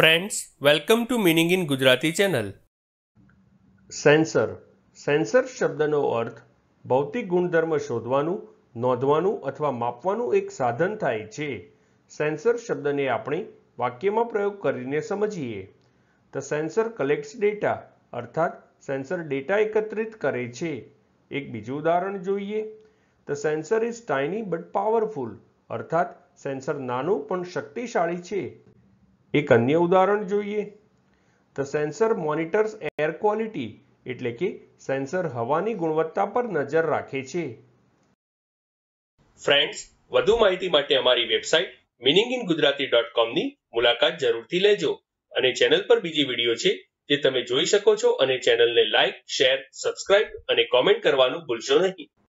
friends welcome to meaning in Gujarati channel sensor sensor શબ્દનો અર્થ ભૌતિક ગુણધર્મ શોધવાનું નોંધવાનું અથવા માપવાનું એક સાધન થાય છે સેન્સર શબ્દને આપણે વાક્યમાં પ્રયોગ કરીને સમજીએ ધ સેન્સર કલેક્ટ્સ ડેટા અર્થાત સેન્સર ડેટા એકત્રિત કરે છે એક બીજું ઉદાહરણ જોઈએ the sensor is tiny but powerful અર્થાત સેન્સર નાનું પણ શક્તિશાળી છે એક અન્ય ઉદાહરણ જોઈએ the sensor monitors air quality એટલે કે સેન્સર હવાની ગુણવત્તા પર નજર રાખે છે ફ્રેન્ડ્સ વધુ માહિતી માટે અમારી website meaning in Gujarati dot કોમની મુલાકાત જરૂરથી લેજો અને ચેનલ પર બીજી વિડીયો છે જે તમે જોઈ શકો છો અને ચેનલને લાઇક શેર સબસ્ક્રાઇબ અને કોમેન્ટ કરવાનું ભૂલશો નહીં